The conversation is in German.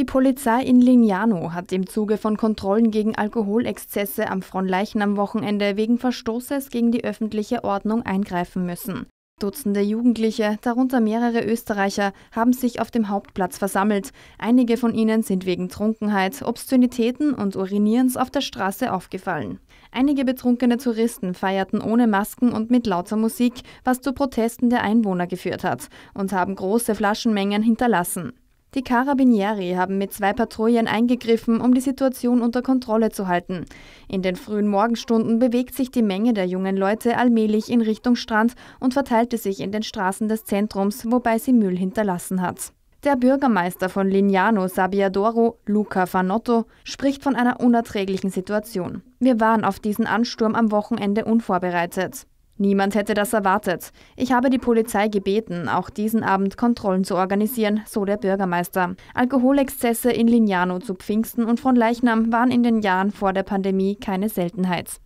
Die Polizei in Lignano hat im Zuge von Kontrollen gegen Alkoholexzesse am Fronleichnam am Wochenende wegen Verstoßes gegen die öffentliche Ordnung eingreifen müssen. Dutzende Jugendliche, darunter mehrere Österreicher, haben sich auf dem Hauptplatz versammelt. Einige von ihnen sind wegen Trunkenheit, Obszönitäten und Urinierens auf der Straße aufgefallen. Einige betrunkene Touristen feierten ohne Masken und mit lauter Musik, was zu Protesten der Einwohner geführt hat, und haben große Flaschenmengen hinterlassen. Die Carabinieri haben mit zwei Patrouillen eingegriffen, um die Situation unter Kontrolle zu halten. In den frühen Morgenstunden bewegt sich die Menge der jungen Leute allmählich in Richtung Strand und verteilte sich in den Straßen des Zentrums, wobei sie Müll hinterlassen hat. Der Bürgermeister von Lignano Sabiadoro, Luca Fanotto, spricht von einer unerträglichen Situation. Wir waren auf diesen Ansturm am Wochenende unvorbereitet. Niemand hätte das erwartet. Ich habe die Polizei gebeten, auch diesen Abend Kontrollen zu organisieren, so der Bürgermeister. Alkoholexzesse in Lignano zu Pfingsten und von Leichnam waren in den Jahren vor der Pandemie keine Seltenheit.